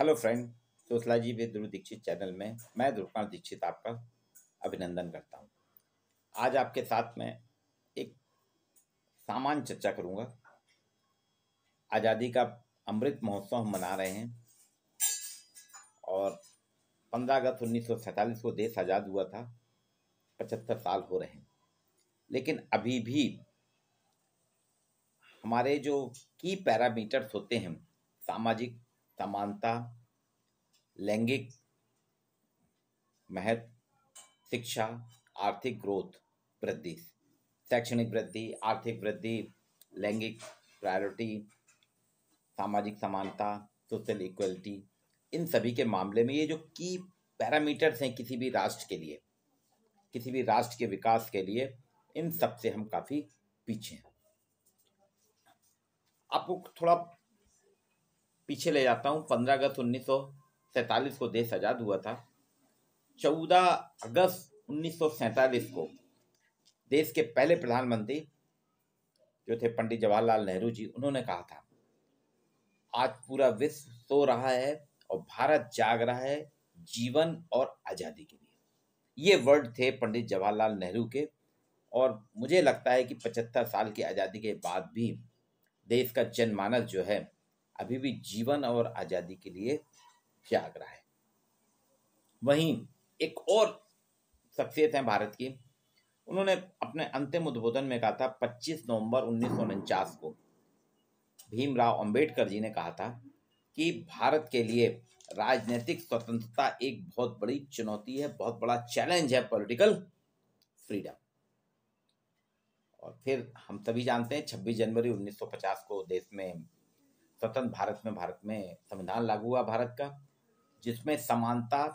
hello friend सोसला जी वे ध्रुव दीक्षित चैनल में मैं ध्रुवकांत दीक्षित आपका अभिनंदन करता हूँ आज आपके साथ मैं एक सामान्य चर्चा करूँगा आज़ादी का अमृत महोत्सव हम मना रहे हैं और 15 अगस्त उन्नीस को देश आज़ाद हुआ था पचहत्तर साल हो रहे हैं लेकिन अभी भी हमारे जो की पैरामीटर्स होते हैं सामाजिक समानता लैंगिक महत्व शिक्षा आर्थिक ग्रोथ वृद्धि शैक्षणिक वृद्धि आर्थिक वृद्धि लैंगिक प्रायोरिटी सामाजिक समानता सोशल इक्वलिटी इन सभी के मामले में ये जो की पैरामीटर्स हैं किसी भी राष्ट्र के लिए किसी भी राष्ट्र के विकास के लिए इन सब से हम काफ़ी पीछे हैं आपको थोड़ा पीछे ले जाता हूँ पंद्रह अगस्त उन्नीस सौ सैतालीस को देश आज़ाद हुआ था चौदह अगस्त उन्नीस सौ सैतालीस को देश के पहले प्रधानमंत्री जो थे पंडित जवाहरलाल नेहरू जी उन्होंने कहा था आज पूरा विश्व सो रहा है और भारत जाग रहा है जीवन और आज़ादी के लिए ये वर्ड थे पंडित जवाहरलाल नेहरू के और मुझे लगता है कि पचहत्तर साल की आज़ादी के बाद भी देश का जनमानस जो है अभी भी जीवन और आजादी के लिए जाग रहा है वहीं एक और शख्सियत है भारत की उन्होंने अपने अंतिम उद्बोधन में कहा था 25 नवंबर उन्नीस को भीमराव अंबेडकर जी ने कहा था कि भारत के लिए राजनीतिक स्वतंत्रता एक बहुत बड़ी चुनौती है बहुत बड़ा चैलेंज है पॉलिटिकल फ्रीडम और फिर हम सभी जानते हैं 26 जनवरी 1950 को देश में स्वतंत्र भारत में भारत में संविधान लागू हुआ भारत का जिसमें समानता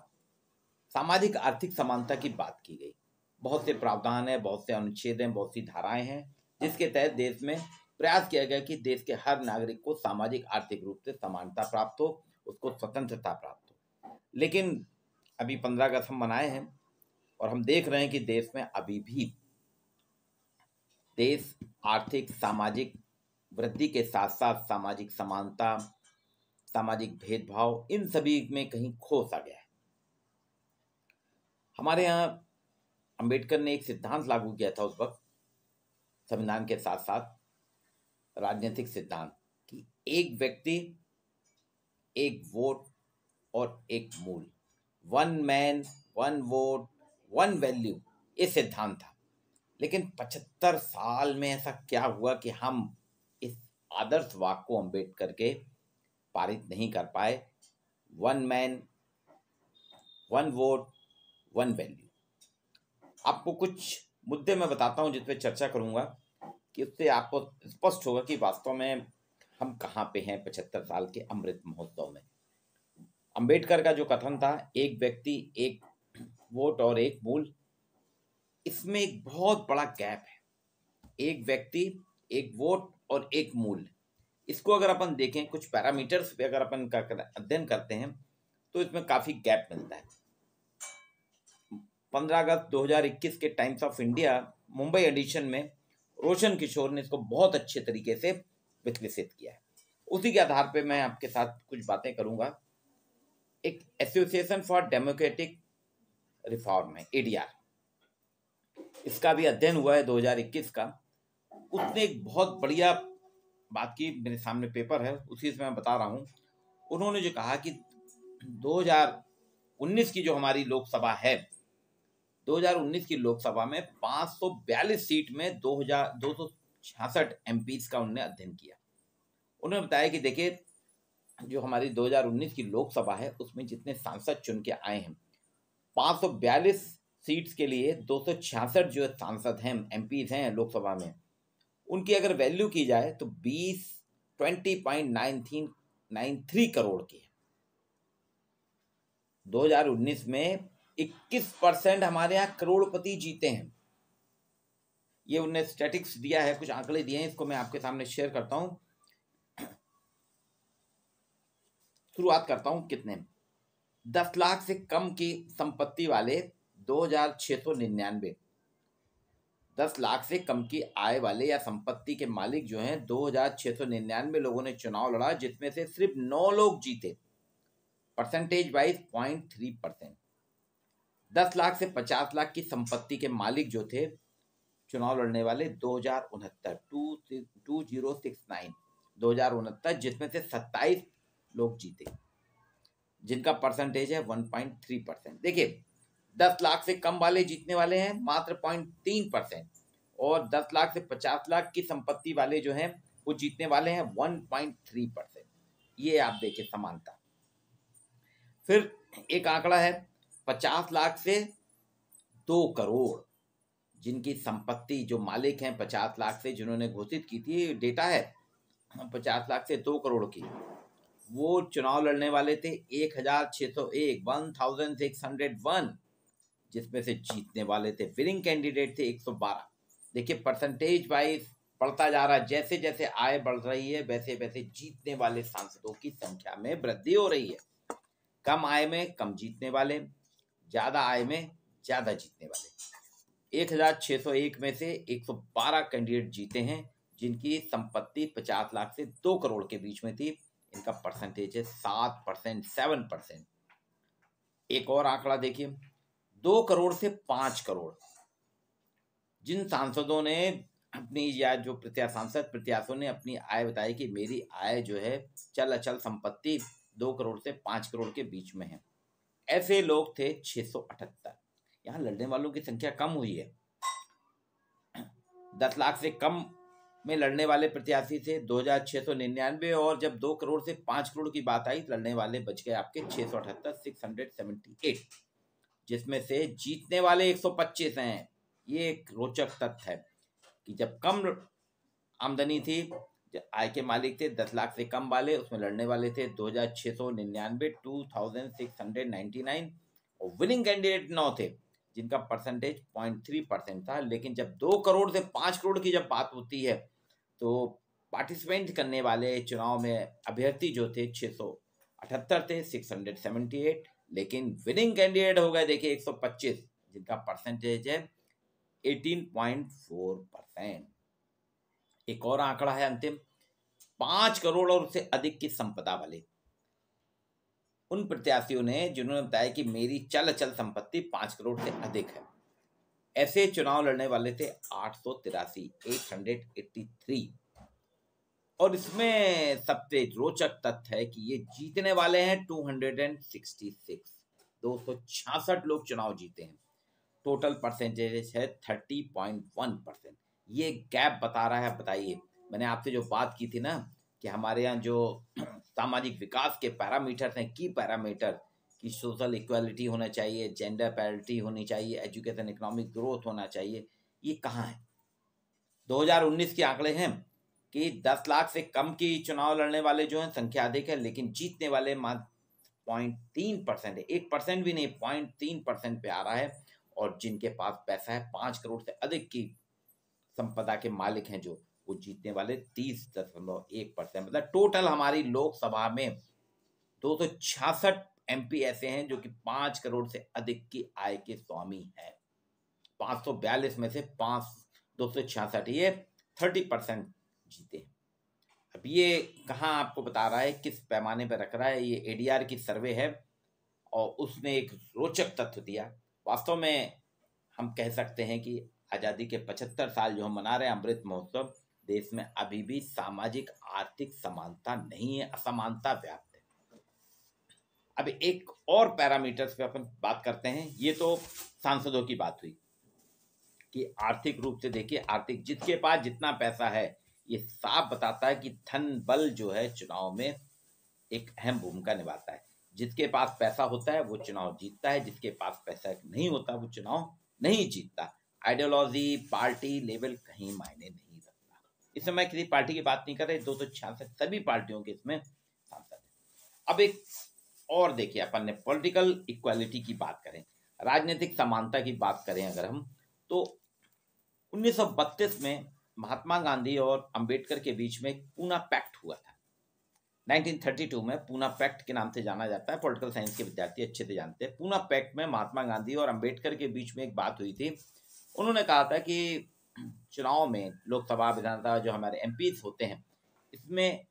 सामाजिक आर्थिक समानता की बात की गई बहुत से प्रावधान है बहुत से अनुच्छेद हैं बहुत सी धाराएं हैं जिसके तहत देश में प्रयास किया गया कि देश के हर नागरिक को सामाजिक आर्थिक रूप से समानता प्राप्त हो उसको स्वतंत्रता प्राप्त हो लेकिन अभी पंद्रह अगस्त हम मनाए हैं और हम देख रहे हैं कि देश में अभी भी देश आर्थिक सामाजिक वृद्धि के साथ साथ सामाजिक समानता सामाजिक भेदभाव इन सभी में कहीं खो सा गया है हमारे यहाँ अंबेडकर ने एक सिद्धांत लागू किया था उस वक्त संविधान के साथ साथ राजनीतिक सिद्धांत कि एक व्यक्ति एक वोट और एक मूल one man one vote one value ये सिद्धांत था लेकिन पचहत्तर साल में ऐसा क्या हुआ कि हम आदर्श वाक को अम्बेडकर के पारित नहीं कर पाए one man one vote one value आपको कुछ मुद्दे मैं बताता हूँ जिस पर चर्चा करूँगा कि उससे आपको स्पष्ट होगा कि वास्तव में हम कहाँ पे हैं पचहत्तर साल के अमृत महोत्सव में अंबेडकर का जो कथन था एक व्यक्ति एक वोट और एक मूल इसमें एक बहुत बड़ा गैप है एक व्यक्ति एक वोट और एक मूल इसको अगर अपन देखें कुछ पैरामीटर्स पे अगर अपन का अध्ययन करते हैं तो इसमें काफ़ी गैप मिलता है 15 अगस्त 2021 के Times of India Mumbai edition में रोशन किशोर ने इसको बहुत अच्छे तरीके से विकसित किया है उसी के आधार पे मैं आपके साथ कुछ बातें करूंगा एक एसोसिएशन फॉर डेमोक्रेटिक रिफॉर्म है एडीआर इसका भी अध्ययन हुआ है 2021 का उसने एक बहुत बढ़िया बात की मेरे सामने पेपर है उसी से मैं बता रहा हूँ उन्होंने जो कहा कि 2019 की जो हमारी लोकसभा है 2019 की लोकसभा में 542 सीट में दो हजार दो एमपीज का उन्होंने अध्ययन किया उन्होंने बताया कि देखिए जो हमारी 2019 की लोकसभा है उसमें जितने सांसद चुन के आए हैं 542 सीट्स के लिए दो जो सांसद हैं एम हैं लोकसभा में उनकी अगर वैल्यू की जाए तो बीस ट्वेंटी पॉइंट नाइन थी नाइन थ्री करोड़ की है दो हजार उन्नीस में इक्कीस परसेंट हमारे यहाँ करोड़पति जीते हैं ये उनने स्टैटिक्स दिया है कुछ आंकड़े दिए हैं इसको मैं आपके सामने शेयर करता हूं शुरुआत करता हूं कितने दस लाख से कम की संपत्ति वाले दो हजार छह सौ निन्यानवे दस लाख से कम की आय वाले या संपत्ति के मालिक जो हैं दो हजार छह सौ निन्यानवे लोगों ने चुनाव लड़ा जिसमें से सिर्फ नौ लोग जीते percentage wise point three percent दस लाख से पचास लाख की संपत्ति के मालिक जो थे चुनाव लड़ने वाले दो हजार उनहत्तर two two zero six nine दो हजार उनहत्तर जिसमें से सत्ताईस लोग जीते जिनका परसेंटेज है वन पॉइंट थ्री परसेंट देखिये दस लाख से कम वाले जीतने वाले हैं मात्र पॉइंट तीन परसेंट और दस लाख से पचास लाख की संपत्ति वाले जो हैं वो जीतने वाले हैं वन पॉइंट थ्री परसेंट ये आप देखिए समानता फिर एक आंकड़ा है पचास लाख से दो करोड़ जिनकी संपत्ति जो मालिक हैं पचास लाख से जिन्होंने घोषित की थी डेटा है पचास लाख से दो करोड़ की वो चुनाव लड़ने वाले थे एक हजार छः सौ एक one thousand six hundred one जिसमें से जीतने वाले थे विनिंग कैंडिडेट थे 112 देखिए परसेंटेज वाइज बढ़ता जा रहा जैसे जैसे आय बढ़ रही है वैसे वैसे जीतने वाले सांसदों की संख्या में वृद्धि हो रही है कम आय में कम जीतने वाले ज्यादा आय में ज्यादा जीतने वाले 1601 में से 112 कैंडिडेट जीते हैं जिनकी संपत्ति 50 लाख से 2 करोड़ के बीच में थी इनका परसेंटेज है सात परसेंट सेवन परसेंट एक और आंकड़ा देखिए दो करोड़ से पांच करोड़ जिन सांसदों ने अपनी या जो प्रत्या सांसद प्रत्याशियों ने अपनी आय बताई कि मेरी आय जो है चल अचल संपत्ति दो करोड़ से पांच करोड़ के बीच में है ऐसे लोग थे छह सौ अठहत्तर यहाँ लड़ने वालों की संख्या कम हुई है दस लाख से कम में लड़ने वाले प्रत्याशी थे दो हजार छह सौ निन्यानवे और जब दो करोड़ से पांच करोड़ की बात आई तो लड़ने वाले बच गए आपके छह सौ अठहत्तर सिक्स हंड्रेड सेवेंटी एट जिसमें से जीतने वाले 125 हैं ये एक रोचक तथ्य है कि जब कम आमदनी थी आय के मालिक थे दस लाख से कम वाले उसमें लड़ने वाले थे दो हजार छः सौ निन्यानवे two thousand six hundred ninety nine और विनिंग कैंडिडेट नौ थे जिनका परसेंटेज पॉइंट थ्री परसेंट था लेकिन जब दो करोड़ से पाँच करोड़ की जब बात होती है तो पार्टिसिपेंट करने वाले चुनाव में अभ्यर्थी जो थे छः सौ अठहत्तर थे सिक्स हंड्रेड सेवेंटी एट लेकिन विनिंग कैंडिडेट हो गए देखिए 125 जिनका परसेंटेज है 18.4 परसेंट एक और आंकड़ा है अंतिम पांच करोड़ और उससे अधिक की संपदा वाले उन प्रत्याशियों ने जिन्होंने बताया कि मेरी चल अचल संपत्ति पांच करोड़ से अधिक है ऐसे चुनाव लड़ने वाले थे आठ सौ तिरासी एट हंड्रेड एट्टी थ्री और इसमें सबसे रोचक तथ्य है कि ये जीतने वाले हैं 266 266 लोग चुनाव जीते हैं टोटल परसेंटेज है 30.1 परसेंट ये गैप बता रहा है बताइए मैंने आपसे जो बात की थी ना कि हमारे यहाँ जो सामाजिक विकास के पैरामीटर हैं की पैरामीटर कि सोशल इक्वालिटी होना चाहिए जेंडर पैरिटी होनी चाहिए एजुकेशन इकोनॉमिक ग्रोथ होना चाहिए ये कहाँ है 2019 के आंकड़े हैं कि 10 लाख से कम की चुनाव लड़ने वाले जो हैं संख्या अधिक है लेकिन जीतने वाले मात्र पॉइंट तीन परसेंट है एक परसेंट भी नहीं पॉइंट तीन परसेंट पे आ रहा है और जिनके पास पैसा है पाँच करोड़ से अधिक की संपदा के मालिक हैं जो वो जीतने वाले तीस दशमलव एक परसेंट मतलब टोटल हमारी लोकसभा में दो सौ छियासठ एम ऐसे हैं जो कि पाँच करोड़ से अधिक की आय के स्वामी हैं पाँच सौ बयालीस में से पाँच दो सौ छियासठ ये थर्टी परसेंट जीते अब ये कहाँ आपको बता रहा है किस पैमाने पर रख रहा है ये एडीआर की सर्वे है और उसने एक रोचक तथ्य दिया वास्तव में हम कह सकते हैं कि आज़ादी के पचहत्तर साल जो हम मना रहे हैं अमृत महोत्सव देश में अभी भी सामाजिक आर्थिक समानता नहीं है असमानता व्याप्त है अब एक और पैरामीटर्स पे अपन बात करते हैं ये तो सांसदों की बात हुई कि आर्थिक रूप से देखिए आर्थिक जिसके पास जितना पैसा है ये साफ बताता है कि धन बल जो है चुनाव में एक अहम भूमिका निभाता है जिसके पास पैसा होता है वो चुनाव जीतता है जिसके पास पैसा नहीं होता वो चुनाव नहीं जीतता आइडियोलॉजी पार्टी लेवल कहीं मायने नहीं रखता इस समय किसी पार्टी की बात नहीं कर रहे दो सौ छियासठ सभी पार्टियों के इसमें सांसद है अब एक और देखिए अपन ने पॉलिटिकल इक्वालिटी की बात करें राजनीतिक समानता की बात करें अगर हम तो उन्नीस में महात्मा गांधी और अंबेडकर के बीच में पूना पैक्ट हुआ था 1932 में पूना पैक्ट के नाम से जाना जाता है पॉलिटिकल साइंस के विद्यार्थी अच्छे से जानते हैं पूना पैक्ट में महात्मा गांधी और अंबेडकर के बीच में एक बात हुई थी उन्होंने कहा था कि चुनाव में लोकसभा विधानसभा जो हमारे एम होते हैं इसमें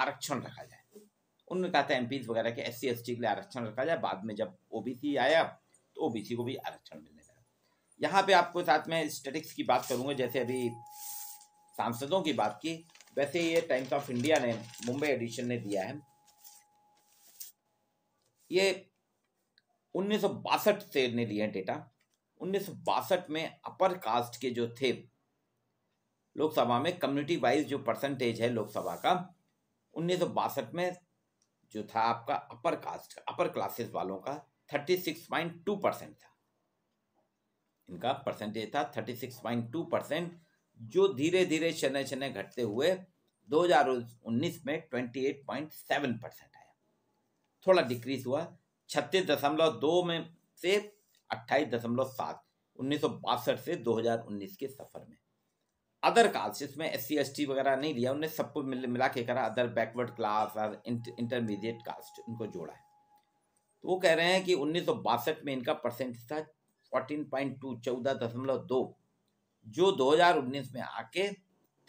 आरक्षण रखा जाए उन्होंने कहा था एम वगैरह के एस सी के लिए आरक्षण रखा जाए बाद में जब ओ आया तो ओ को भी आरक्षण मिला यहाँ पे आपको साथ में स्टेटिक्स की बात करूँगा जैसे अभी सांसदों की बात की वैसे ये टाइम्स ऑफ इंडिया ने मुंबई एडिशन ने दिया है ये उन्नीस से ने लिए डेटा उन्नीस में अपर कास्ट के जो थे लोकसभा में कम्युनिटी वाइज जो परसेंटेज है लोकसभा का उन्नीस में जो था आपका अपर कास्ट अपर क्लासेस वालों का thirty six point two percent था इनका परसेंटेज था 36.2 परसेंट जो धीरे धीरे शनै शनै घटते हुए 2019 में 28.7 परसेंट आया थोड़ा डिक्रीज हुआ छत्तीस दशमलव दो में से अट्ठाईस दशमलव सात उन्नीस सौ बासठ से 2019 के सफर में अदर कास्ट इसमें एस सी एस टी वगैरह नहीं लिया उन्हें सबको मिल मिला के करा अदर बैकवर्ड क्लास और इंटरमीडिएट कास्ट उनको जोड़ा है तो वो कह रहे हैं कि उन्नीस में इनका परसेंट था फोर्टीन पॉइंट टू चौदह दशमलव दो जो दो हजार उन्नीस में आके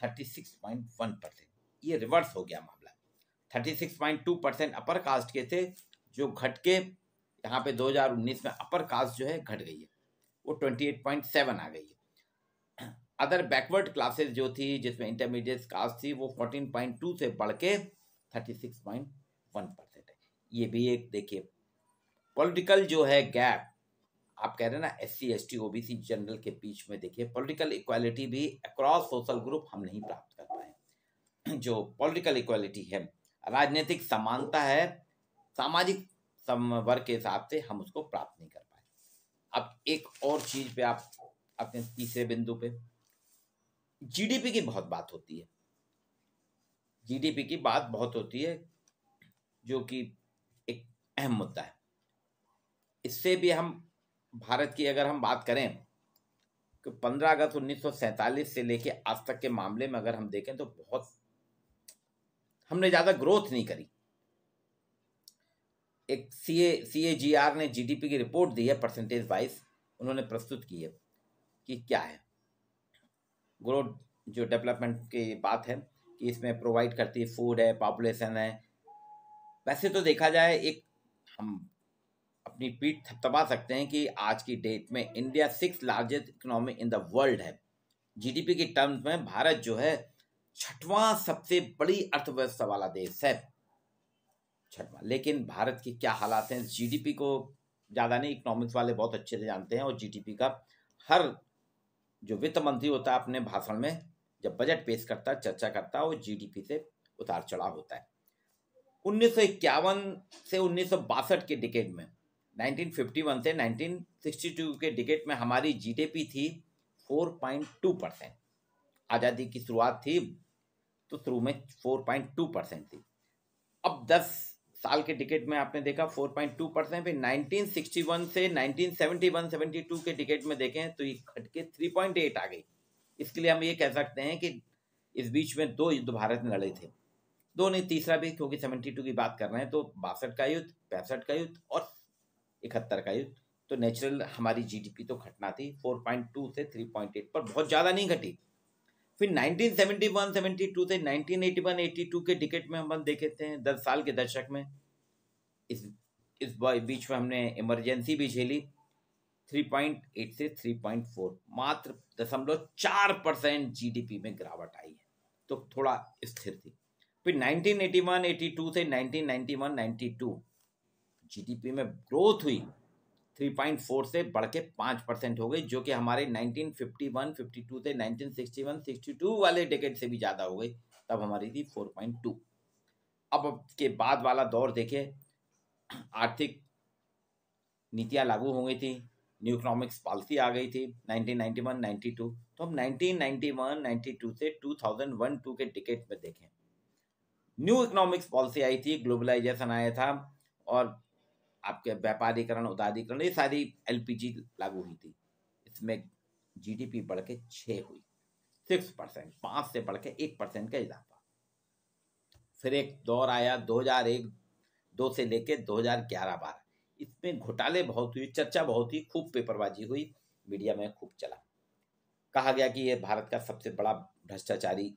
thirty six point one percent ये रिवर्स हो गया मामला thirty six point two percent upper caste के थे जो घट के यहाँ पे दो हजार उन्नीस में अपर कास्ट जो है घट गई है वो ट्वेंटी एट पॉइंट सेवन आ गई है अदर बैकवर्ड क्लासेस जो थी जिसमें इंटरमीडिएट कास्ट थी वो फोर्टीन पॉइंट टू से बढ़ के thirty six point one percent है ये भी एक देखिए पॉलिटिकल जो है गैप आप कह रहे हैं ना S C S T O B C general के बीच में देखिए पॉलिटिकल इक्वालिटी भी अक्रॉस सोशल ग्रुप हम नहीं प्राप्त कर पाए जो पॉलिटिकल इक्वालिटी है राजनीतिक समानता है सामाजिक वर्ग के हिसाब से हम उसको प्राप्त नहीं कर पाए अब एक और चीज पे आप अपने तीसरे बिंदु पे जीडीपी की बहुत बात होती है जीडीपी की बात बहुत होती है जो कि एक अहम मुद्दा है इससे भी हम भारत की अगर हम बात करें कि 15 अगस्त उन्नीस से लेके आज तक के मामले में अगर हम देखें तो बहुत हमने ज़्यादा ग्रोथ नहीं करी एक C A C A G R ने जीडीपी की रिपोर्ट दी है परसेंटेज वाइज उन्होंने प्रस्तुत की है कि क्या है ग्रोथ जो डेवलपमेंट की बात है कि इसमें प्रोवाइड करती है फूड है पॉपुलेशन है वैसे तो देखा जाए एक हम अपनी पीठ थपथपा सकते हैं कि आज की डेट में India six largest economy in the world है जीडीपी की टर्म्स में भारत जो है छठवां सबसे बड़ी अर्थव्यवस्था वाला देश है छठवा लेकिन भारत की क्या हालात हैं जीडीपी को ज़्यादा नहीं इकोनॉमिक्स वाले बहुत अच्छे से जानते हैं और जीडीपी का हर जो वित्त मंत्री होता है अपने भाषण में जब बजट पेश करता चर्चा करता है वो जी से उतार चढ़ाव होता है उन्नीस से उन्नीस के डिकेड में 1951 से 1962 के डिकेट में हमारी जीडीपी थी 4.2 परसेंट आज़ादी की शुरुआत थी तो शुरू में 4.2 परसेंट थी अब 10 साल के डिकेट में आपने देखा 4.2 परसेंट फिर 1961 से 1971 72 के डिकेट में देखें तो ये घट के 3.8 आ गई इसके लिए हम ये कह सकते हैं कि इस बीच में दो युद्ध भारत में लड़े थे दो नहीं तीसरा भी क्योंकि टू की बात कर रहे हैं तो बासठ का युद्ध पैंसठ का युद्ध और इकहत्तर का युद्ध तो नेचुरल हमारी जीडीपी तो घटना थी 4.2 से 3.8 पर बहुत ज़्यादा नहीं घटी फिर 1971 72 से 1981 82 के टिकट में हम देखे थे दस साल के दशक में इस इस बीच में हमने इमरजेंसी भी झेली 3.8 से 3.4 मात्र दशमलव चार परसेंट जीडीपी में गिरावट आई है तो थोड़ा स्थिर थी फिर 1981 82 से 1991 92 जीडीपी में ग्रोथ हुई 3.4 से बढ़ के पाँच परसेंट हो गई जो कि हमारे 1951, 52 से 1961, 62 वाले डेकेट से भी ज़्यादा हो गई तब हमारी थी 4.2 अब के बाद वाला दौर देखे आर्थिक नीतियाँ लागू हो गई थी न्यू इकोनॉमिक्स पॉलिसी आ गई थी 1991, 92 तो हम 1991, 92 से 2001, 2 के टिकेट में देखें न्यू इकोनॉमिक्स पॉलिसी आई थी ग्लोबलाइजेशन आया था और आपके व्यापारीकरण उदारीकरण ये सारी एलपीजी लागू हुई थी इसमें जीडीपी बढ़ के छः हुई सिक्स परसेंट पाँच से बढ़ के एक परसेंट का इजाफा फिर एक दौर आया दो हजार एक दो से लेके दो हजार ग्यारह बारह इसमें घोटाले बहुत हुई चर्चा बहुत हुई खूब पेपरबाजी हुई मीडिया में खूब चला कहा गया कि ये भारत का सबसे बड़ा भ्रष्टाचारी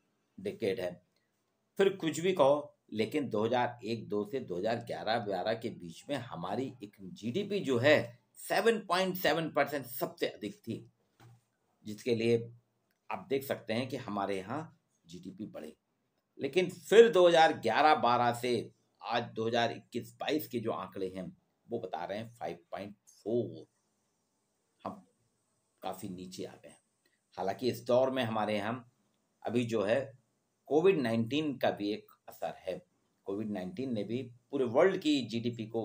डिकेड है फिर कुछ भी कहो लेकिन 2001-2 से 2011-12 के बीच में हमारी एक जीडीपी जो है 7.7 परसेंट सबसे अधिक थी जिसके लिए आप देख सकते हैं कि हमारे यहाँ जीडीपी बढ़े लेकिन फिर 2011-12 से आज 2021-22 के जो आंकड़े हैं वो बता रहे हैं 5.4 हम काफ़ी नीचे आ गए हैं हालांकि इस दौर में हमारे यहाँ अभी जो है कोविड 19 का भी एक असर है कोविड नाइन्टीन ने भी पूरे वर्ल्ड की जीडीपी को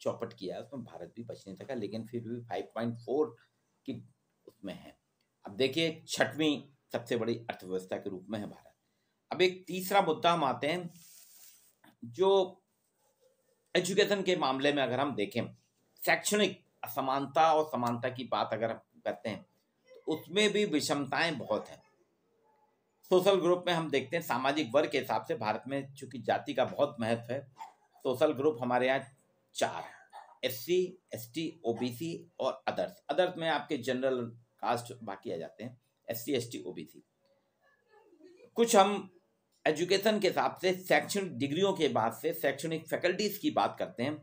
चौपट किया उसमें भारत भी बच नहीं सका लेकिन फिर भी फाइव पॉइंट फोर की उसमें है अब देखिए छठवीं सबसे बड़ी अर्थव्यवस्था के रूप में है भारत अब एक तीसरा मुद्दा हम आते हैं जो एजुकेशन के मामले में अगर हम देखें शैक्षणिक असमानता और समानता की बात अगर हम करते हैं तो उसमें भी विषमताएं बहुत हैं सोशल ग्रुप में हम देखते हैं सामाजिक वर्ग के हिसाब से भारत में चूंकि जाति का बहुत महत्व है सोशल ग्रुप हमारे यहाँ चार है S C S T O B C और अदर्स अदर्स में आपके जनरल कास्ट बाकी आ जाते हैं S C S T O B C कुछ हम एजुकेशन के हिसाब से शैक्षणिक डिग्रियों के बाद से शैक्षणिक फैकल्टीज़ की बात करते हैं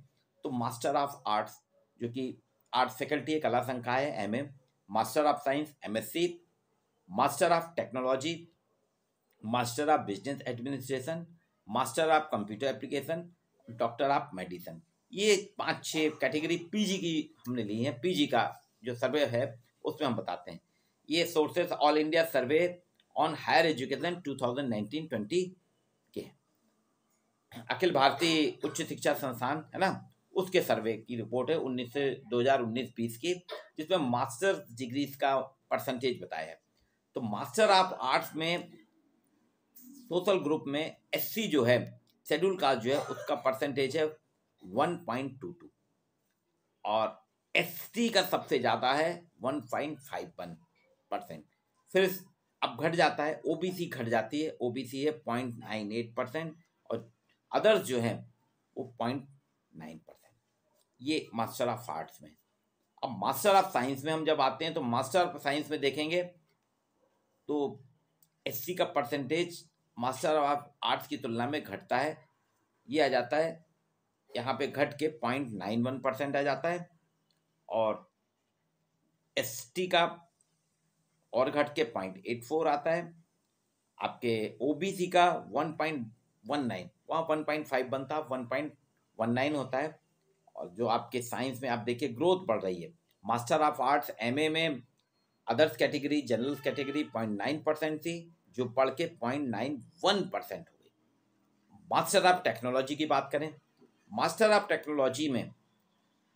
तो मास्टर ऑफ आर्ट्स जो कि आर्ट्स फैकल्टी है कला संख्या है M master of science M S C master of technology master of business administration master of computer application doctor of medicine ये पांच छह कैटेगरी पीजी की हमने ली है पीजी का जो सर्वे है उसमें हम बताते हैं ये sources all India survey on higher education 2019-20 के अखिल भारतीय उच्च शिक्षा संस्थान है ना उसके सर्वे की रिपोर्ट है उन्नीस से दो हजार उन्नीस बीस की जिसमें मास्टर्स डिग्रीज का परसेंटेज बताया है तो मास्टर ऑफ आर्ट्स में टोटल ग्रुप में एस जो है शेड्यूल कास्ट जो है उसका परसेंटेज है वन पॉइंट टू टू और एस का सबसे ज़्यादा है one point five one percent फिर अब घट जाता है ओबीसी घट जाती है ओबीसी है पॉइंट नाइन एट परसेंट और अदर्स जो है वो पॉइंट नाइन परसेंट ये मास्टर ऑफ आर्ट्स में अब मास्टर ऑफ साइंस में हम जब आते हैं तो मास्टर ऑफ साइंस में देखेंगे तो एस का परसेंटेज मास्टर ऑफ आर्ट्स की तुलना में घटता है ये आ जाता है यहाँ पे घट के पॉइंट नाइन वन परसेंट आ जाता है और एस टी का और घट के पॉइंट एट फोर आता है आपके ओ बी सी का वन पॉइंट वन नाइन वहाँ वन पॉइंट फाइव बनता है वन पॉइंट वन नाइन होता है और जो आपके साइंस में आप देखिए ग्रोथ बढ़ रही है master of arts M A में others category generals category point nine percent थी जो बढ़ के पॉइंट नाइन वन परसेंट हो गई मास्टर ऑफ टेक्नोलॉजी की बात करें मास्टर ऑफ टेक्नोलॉजी में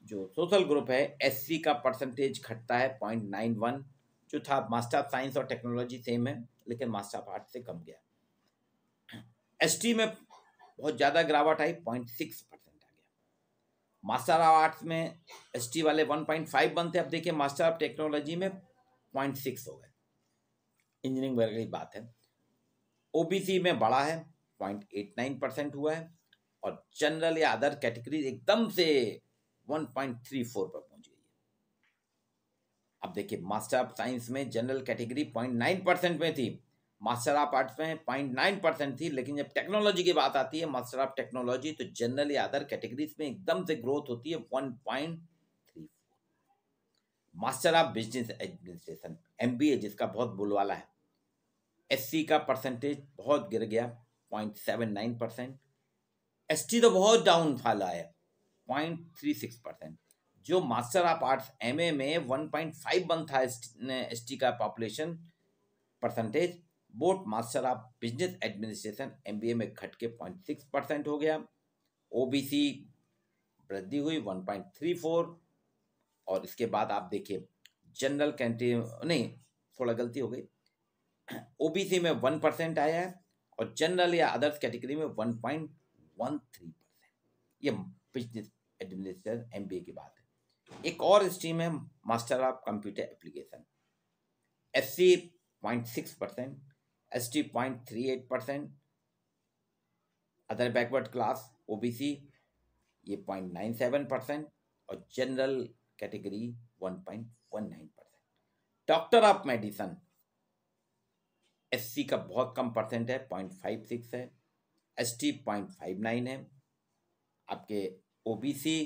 जो सोशल ग्रुप है एस का परसेंटेज घटता है पॉइंट नाइन वन जो था मास्टर ऑफ साइंस और टेक्नोलॉजी सेम है लेकिन मास्टर ऑफ आर्ट से कम गया एस में बहुत ज़्यादा गिरावट आई पॉइंट सिक्स परसेंट आ गया मास्टर ऑफ आर्ट्स में एस वाले वन पॉइंट फाइव बनते अब देखिए मास्टर ऑफ टेक्नोलॉजी में पॉइंट सिक्स हो गए इंजीनियरिंग वगैरह की बात है ओबीसी में बड़ा है पॉइंट एट नाइन परसेंट हुआ है और जनरल या अदर कैटेगरी एकदम से वन पॉइंट थ्री फोर पर पहुंच गई है अब देखिए मास्टर ऑफ साइंस में general category point nine percent में थी मास्टर ऑफ आर्ट्स में पॉइंट नाइन परसेंट थी लेकिन जब टेक्नोलॉजी की बात आती है मास्टर ऑफ टेक्नोलॉजी तो जनरल या अदर कैटेगरीज में एकदम से ग्रोथ होती है one point three four master of business administration M जिसका बहुत बुलवाला है एससी का परसेंटेज बहुत गिर गया point seven nine percent S तो बहुत डाउनफॉल आया पॉइंट थ्री सिक्स परसेंट जो master of arts M A में वन पॉइंट फाइव वन था एस टी का population percentage but master of business administration M में घट के पॉइंट सिक्स परसेंट हो गया ओ वृद्धि हुई वन पॉइंट थ्री फोर और इसके बाद आप देखिए जनरल कैंटी नहीं थोड़ा गलती हो गई ओबीसी में वन परसेंट आया है और जनरल या अदर्स कैटेगरी में one point one three percent ये बिजनेस एडमिनिस्ट्रेटर एम की बात है एक और स्ट्रीम है master of computer application S C point six percent S T point three eight percent other backward class O B C ये point nine seven percent और general category one point one nine percent doctor of medicine SC का बहुत कम percent है point five six है S T point five nine है आपके OBC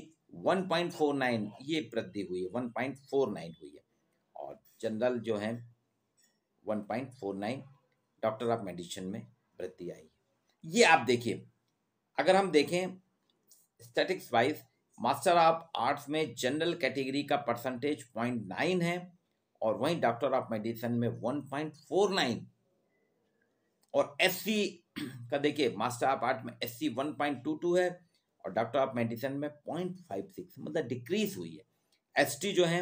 one point four nine ये वृद्धि हुई है वन पॉइंट फोर नाइन हुई है और जनरल जो है one point four nine doctor of medicine में वृद्धि आई है ये आप देखिए अगर हम देखें statics wise master of arts में जनरल कैटेगरी का परसेंटेज पॉइंट नाइन है और वहीं डॉक्टर ऑफ मेडिसिन में वन पॉइंट फोर नाइन और एस का देखिए मास्टर ऑफ आर्ट में एस सी है और डॉक्टर ऑफ मेडिसिन में पॉइंट फाइव सिक्स मतलब डिक्रीज हुई है एस जो है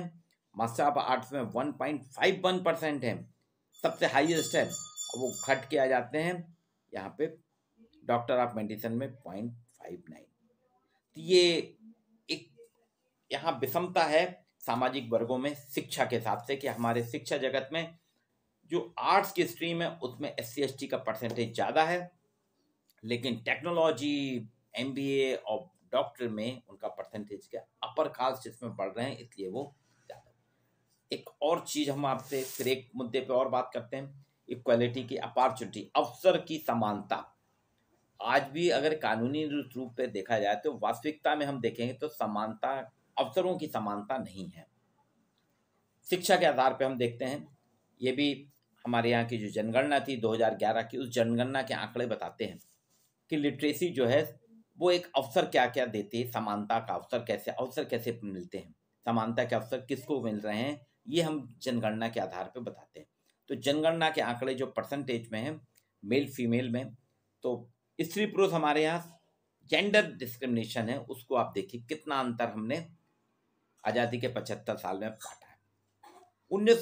मास्टर ऑफ आर्ट्स में one point five one percent है सबसे हाईएस्ट है वो घट के आ जाते हैं यहाँ पे डॉक्टर ऑफ मेडिसिन में पॉइंट फाइव नाइन तो ये एक यहाँ विषमता है सामाजिक वर्गों में शिक्षा के हिसाब से कि हमारे शिक्षा जगत में जो आर्ट्स की स्ट्रीम है उसमें एस सी का परसेंटेज ज़्यादा है लेकिन टेक्नोलॉजी एम और डॉक्टर में उनका परसेंटेज क्या अपर कास्ट इसमें बढ़ रहे हैं इसलिए वो ज़्यादा एक और चीज़ हम आपसे फिर एक मुद्दे पे और बात करते हैं इक्वलिटी की अपॉर्चुनिटी अवसर की समानता आज भी अगर कानूनी रूप पे देखा जाए तो वास्तविकता में हम देखेंगे तो समानता अवसरों की समानता नहीं है शिक्षा के आधार पर हम देखते हैं ये भी हमारे यहाँ की जो जनगणना थी 2011 की उस जनगणना के आंकड़े बताते हैं कि लिटरेसी जो है वो एक अवसर क्या क्या देती है समानता का अवसर कैसे अवसर कैसे मिलते हैं समानता के अवसर किसको मिल रहे हैं ये हम जनगणना के आधार पर बताते हैं तो जनगणना के आंकड़े जो परसेंटेज में हैं मेल फीमेल में तो स्त्री पुरुष हमारे यहाँ जेंडर डिस्क्रिमिनेशन है उसको आप देखिए कितना अंतर हमने आज़ादी के पचहत्तर साल में काटा उन्नीस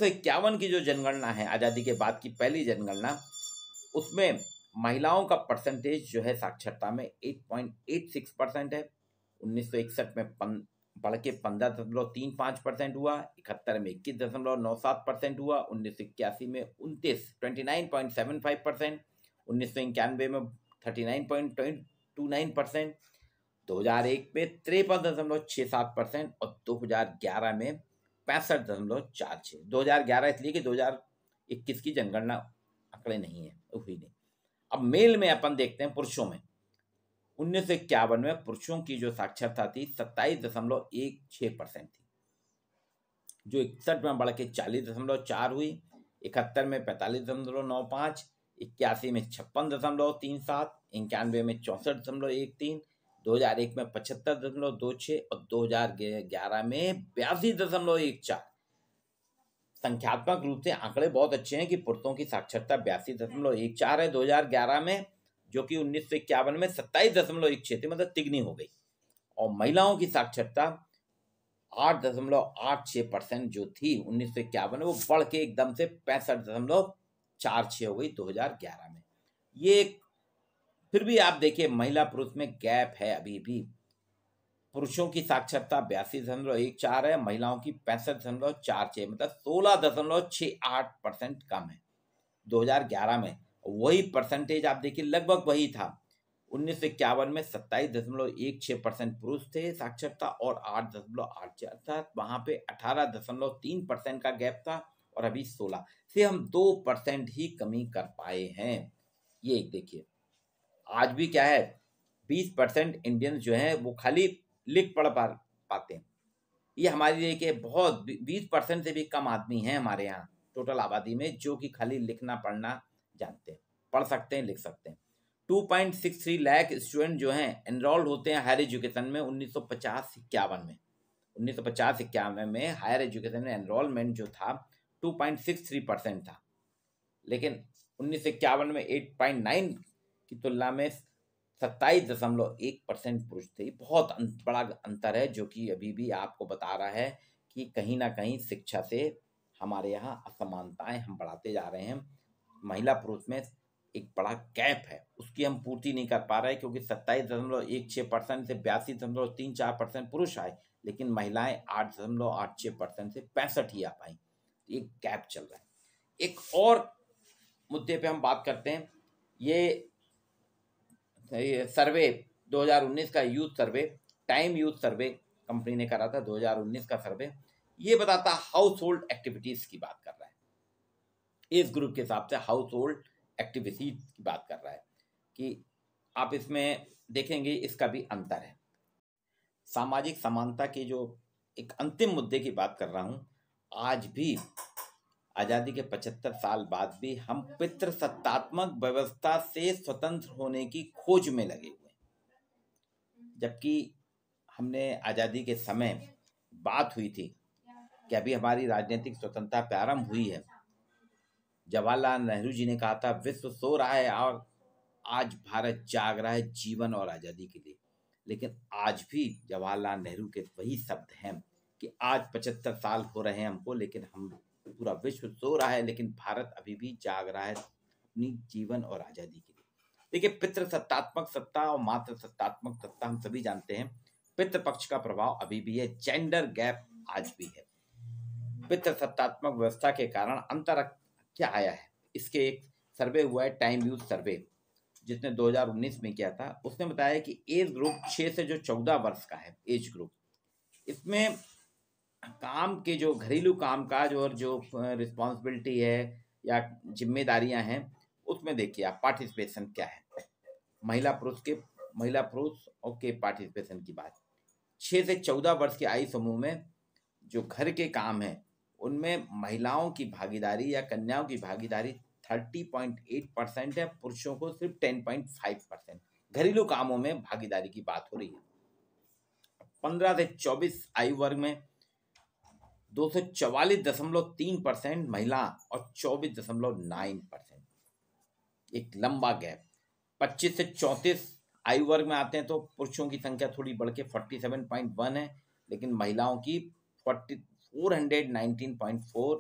की जो जनगणना है आज़ादी के बाद की पहली जनगणना उसमें महिलाओं का परसेंटेज जो है साक्षरता में 8.86 परसेंट है उन्नीस में पन, बढ़ के पंद्रह दशमलव तीन पाँच परसेंट हुआ इकहत्तर में इक्कीस दशमलव नौ सात परसेंट हुआ उन्नीस सौ इक्यासी में उनतीस twenty nine point seven five percent उन्नीस सौ इक्यानवे में thirty nine point two nine percent दो हज़ार एक में तिरपन दशमलव छः सात परसेंट और दो हज़ार ग्यारह में पैंसठ दशमलव चार छः दो हज़ार ग्यारह इसलिए कि दो हज़ार इक्कीस की जनगणना आंकड़े नहीं है तो हुई नहीं अब मेल में अपन देखते हैं पुरुषों में उन्नीस सौ इक्यावन में पुरुषों की जो साक्षरता थी सत्ताईस दशमलव एक छः परसेंट थी जो इकसठ में बढ़ के चालीस दशमलव चार हुई इकहत्तर में पैंतालीस दशमलव नौ पाँच इक्यासी में छप्पन दशमलव तीन सात इक्यानवे में चौंसठ दशमलव एक तीन 2001 में पचहत्तर दशमलव दो छः और 2011 में बयासी दशमलव एक चार संख्यात्मक रूप से आंकड़े बहुत अच्छे हैं कि पुरुषों की साक्षरता बयासी दशमलव एक चार है 2011 में जो कि उन्नीस सौ इक्यावन में सत्ताईस दशमलव एक छह थी मतलब तिगनी हो गई और महिलाओं की साक्षरता आठ दशमलव आठ छह परसेंट जो थी उन्नीस सौ इक्यावन में वो बढ़ के एकदम से पैंसठ दशमलव चार छः हो गई दो हजार ग्यारह में ये एक फिर भी आप देखिए महिला पुरुष में गैप है अभी भी पुरुषों की साक्षरता बयासी दशमलव एक चार है महिलाओं की पैंसठ दशमलव चार छः मतलब सोलह दशमलव छः आठ परसेंट कम है 2011 में वही परसेंटेज आप देखिए लगभग वही था उन्नीस सौ इक्यावन में सत्ताईस दशमलव एक छः परसेंट पुरुष थे साक्षरता और आठ दशमलव आठ छः अर्थात वहाँ पे अठारह दशमलव तीन परसेंट का गैप था और अभी सोलह से हम दो परसेंट ही कमी कर पाए हैं ये एक देखिए आज भी क्या है बीस परसेंट इंडियंस जो हैं वो खाली लिख पढ़ पा पाते हैं ये हमारे लिए के बहुत बीस परसेंट से भी कम आदमी हैं हमारे यहाँ टोटल आबादी में जो कि खाली लिखना पढ़ना जानते हैं पढ़ सकते हैं लिख सकते हैं 2.63 लैख स्टूडेंट जो हैं एनरोल्ड होते हैं हायर एजुकेशन में उन्नीस सौ इक्यावन में उन्नीस पचास इक्यावन में हायर एजुकेशन में एनरोलमेंट जो था 2.63 परसेंट था लेकिन उन्नीस सौ इक्यावन में 8.9 की तुलना में सत्ताईस दशमलव एक परसेंट पुरुष थे बहुत अं-, बड़ा अंतर है जो कि अभी भी आपको बता रहा है कि कहीं ना कहीं शिक्षा से हमारे यहाँ असमानताएं हम बढ़ाते जा रहे हैं महिला पुरुष में एक बड़ा गैप है उसकी हम पूर्ति नहीं कर पा रहे क्योंकि सत्ताईस दशमलव एक छः परसेंट से बयासी दशमलव तीन चार परसेंट पुरुष आए लेकिन महिलाएं आठ दशमलव आठ छः परसेंट से पैंसठ ही आ पाई एक गैप चल रहा है एक और मुद्दे पे हम बात करते हैं ये सर्वे 2019 का youth survey time youth survey company ने करा था 2019 का सर्वे ये बताता हाउस होल्ड एक्टिविटीज की बात कर रहा है इस ग्रुप के हिसाब से हाउस होल्ड एक्टिविटीज की बात कर रहा है कि आप इसमें देखेंगे इसका भी अंतर है सामाजिक समानता की जो एक अंतिम मुद्दे की बात कर रहा हूँ आज भी आज़ादी के 75 साल बाद भी हम पितृसत्तात्मक व्यवस्था से स्वतंत्र होने की खोज में लगे हुए जबकि हमने आज़ादी के समय बात हुई थी कि अभी हमारी राजनीतिक स्वतंत्रता प्रारंभ हुई है जवाहरलाल नेहरू जी ने कहा था विश्व सो रहा है और आज भारत जाग रहा है जीवन और आज़ादी के लिए लेकिन आज भी जवाहरलाल नेहरू के वही शब्द हैं कि आज पचहत्तर साल हो रहे हैं हमको लेकिन हम पूरा विश्व सो रहा है लेकिन भारत अभी भी जाग रहा है अपनी जीवन और आजादी के लिए देखिए पितृ सत्तात्मक सत्ता और मातृ सत्तात्मक सत्ता हम सभी जानते हैं पितृ पक्ष का प्रभाव अभी भी है जेंडर गैप आज भी है पितृ सत्तात्मक व्यवस्था के कारण अंतर क्या आया है इसके एक सर्वे हुआ है टाइम यूज सर्वे जिसने 2019 में किया था उसने बताया कि एज ग्रुप 6 से जो 14 वर्ष का है एज ग्रुप इसमें काम के जो घरेलू कामकाज और जो रिस्पॉन्सिबिलिटी है या जिम्मेदारियां हैं उसमें देखिए आप पार्टिसिपेशन क्या है महिला पुरुष के महिला पुरुष और के पार्टिसिपेशन की बात छः से चौदह वर्ष के आयु समूह में जो घर के काम हैं उनमें महिलाओं की भागीदारी या कन्याओं की भागीदारी थर्टी पॉइंट एट परसेंट है पुरुषों को सिर्फ टेन पॉइंट फाइव परसेंट घरेलू कामों में भागीदारी की बात हो रही है पंद्रह से चौबीस आयु वर्ग में दो सौ चवालीस दशमलव तीन परसेंट महिला और चौबीस दशमलव नाइन परसेंट एक लंबा गैप पच्चीस से चौंतीस आयु वर्ग में आते हैं तो पुरुषों की संख्या थोड़ी बढ़ के फोर्टी सेवन पॉइंट वन है लेकिन महिलाओं की forty four hundred nineteen point four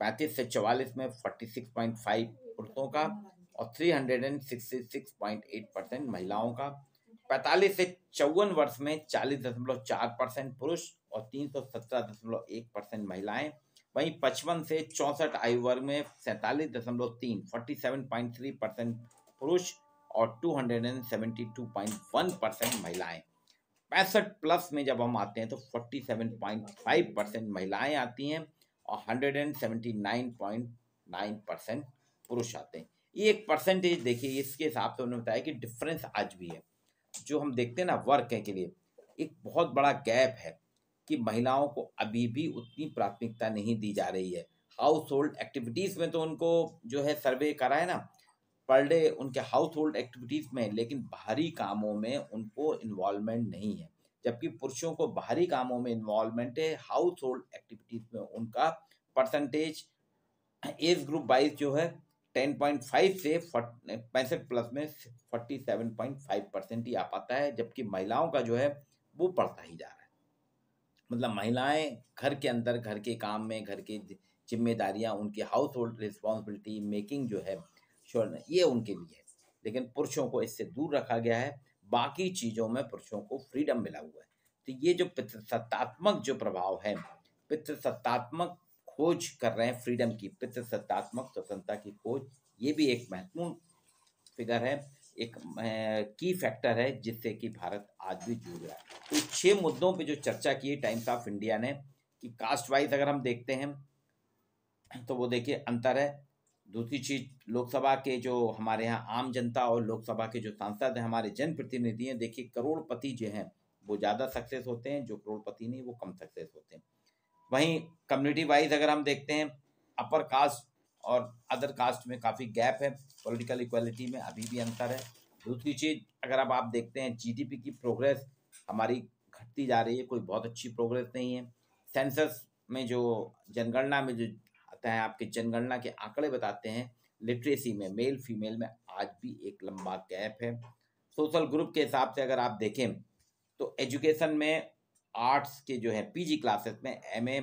पैंतीस से चवालीस में फोर्टी सिक्स पॉइंट फाइव पुरुषों का और three hundred and sixty six point eight percent महिलाओं का पैंतालीस से चौवन वर्ष में चालीस दशमलव चार परसेंट पुरुष और तीन सौ सत्रह दशमलव एक परसेंट महिलाएं वहीं पचपन से चौसठ आयु वर्ग में सैतालीस दशमलव तीन forty seven point three percent पुरुष और two hundred and seventy two point one percent महिलाएं पैंसठ प्लस में जब हम आते हैं तो forty seven point five percent महिलाएं आती हैं और hundred and seventy nine point nine percent पुरुष आते हैं ये एक परसेंटेज देखिए इसके हिसाब से उन्होंने बताया कि डिफरेंस आज भी है जो हम देखते हैं ना वर्क के लिए एक बहुत बड़ा गैप है कि महिलाओं को अभी भी उतनी प्राथमिकता नहीं दी जा रही है हाउस होल्ड एक्टिविटीज़ में तो उनको जो है सर्वे कराए ना पर डे उनके हाउस होल्ड एक्टिविटीज़ में लेकिन बाहरी कामों में उनको इन्वॉल्वमेंट नहीं है जबकि पुरुषों को बाहरी कामों में इन्वॉल्वमेंट है हाउस होल्ड एक्टिविटीज़ में उनका परसेंटेज एज ग्रुप वाइज जो है टेन पॉइंट फाइव से पैंसठ प्लस में forty seven point five percent ही आ पाता है जबकि महिलाओं का जो है वो बढ़ता ही जा रहा है मतलब महिलाएं घर के अंदर घर के काम में घर की जिम्मेदारियां उनकी हाउस होल्ड रिस्पॉन्सिबिलिटी मेकिंग जो है श्योर ये उनके लिए है लेकिन पुरुषों को इससे दूर रखा गया है बाकी चीज़ों में पुरुषों को फ्रीडम मिला हुआ है तो ये जो पितृसत्तात्मक जो प्रभाव है पितृसत्तात्मक खोज कर रहे हैं फ्रीडम की पितृसत्तात्मक स्वतंत्रता की खोज ये भी एक महत्वपूर्ण फिगर है एक की फैक्टर है जिससे कि भारत आज भी जूझ रहा है तो छह मुद्दों पे जो चर्चा की है टाइम्स ऑफ इंडिया ने कि कास्ट वाइज अगर हम देखते हैं तो वो देखिए अंतर है दूसरी चीज लोकसभा के जो हमारे यहाँ आम जनता और लोकसभा के जो सांसद हैं हमारे जनप्रतिनिधि हैं देखिए करोड़पति जो हैं वो ज़्यादा सक्सेस होते हैं जो करोड़पति नहीं वो कम सक्सेस होते हैं वहीं कम्युनिटी वाइज अगर हम देखते हैं अपर कास्ट और अदर कास्ट में काफ़ी गैप है पॉलिटिकल इक्वलिटी में अभी भी अंतर है दूसरी चीज़ अगर अब आप, देखते हैं जीडीपी की प्रोग्रेस हमारी घटती जा रही है कोई बहुत अच्छी प्रोग्रेस नहीं है सेंसस में जो जनगणना में जो आता है आपके जनगणना के आंकड़े बताते हैं लिटरेसी में मेल फीमेल में आज भी एक लंबा गैप है सोशल ग्रुप के हिसाब से अगर आप देखें तो एजुकेशन में आर्ट्स के जो है पीजी क्लासेस में एमए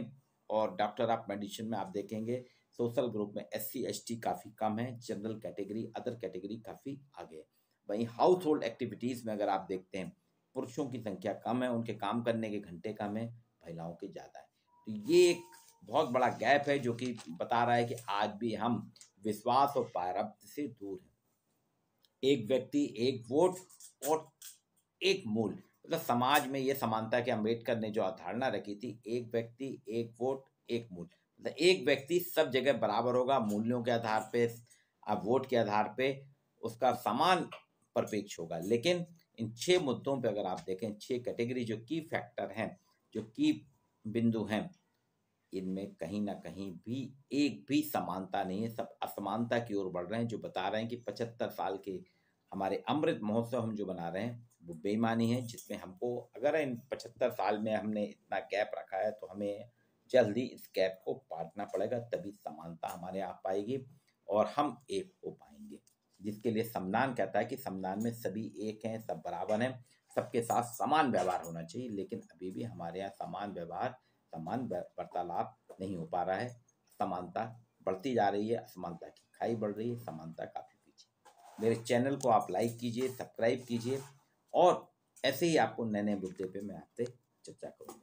और डॉक्टर ऑफ मेडिसिन में आप देखेंगे सोशल ग्रुप में एस सी काफ़ी कम है जनरल कैटेगरी अदर कैटेगरी काफ़ी आगे है वहीं हाउस होल्ड एक्टिविटीज़ में अगर आप देखते हैं पुरुषों की संख्या कम है उनके काम करने के घंटे कम है महिलाओं के ज़्यादा है तो ये एक बहुत बड़ा गैप है जो कि बता रहा है कि आज भी हम विश्वास और पारब्ध से दूर हैं एक व्यक्ति एक वोट और एक मूल मतलब समाज में ये समानता कि अम्बेडकर ने जो अवधारणा रखी थी एक व्यक्ति एक वोट एक मूल मतलब एक व्यक्ति सब जगह बराबर होगा मूल्यों के आधार पे अब वोट के आधार पे उसका समान परिपेक्ष होगा लेकिन इन छः मुद्दों पे अगर आप देखें छः कैटेगरी जो की फैक्टर हैं जो की बिंदु हैं इनमें कहीं ना कहीं भी एक भी समानता नहीं है सब असमानता की ओर बढ़ रहे हैं जो बता रहे हैं कि पचहत्तर साल के हमारे अमृत महोत्सव हम जो बना रहे हैं वो बेईमानी है जिसमें हमको अगर इन पचहत्तर साल में हमने इतना गैप रखा है तो हमें जल्दी इस गैप को पाटना पड़ेगा तभी समानता हमारे आ पाएगी और हम एक हो पाएंगे जिसके लिए समदान कहता है कि समदान में सभी एक हैं सब बराबर हैं सबके साथ समान व्यवहार होना चाहिए लेकिन अभी भी हमारे यहाँ समान व्यवहार समान वार्तालाप नहीं हो पा रहा है समानता बढ़ती जा रही है असमानता की खाई बढ़ रही है समानता काफ़ी पीछे मेरे चैनल को आप लाइक कीजिए सब्सक्राइब कीजिए और ऐसे ही आपको नए नए मुद्दे पे मैं आपसे चर्चा करूँगा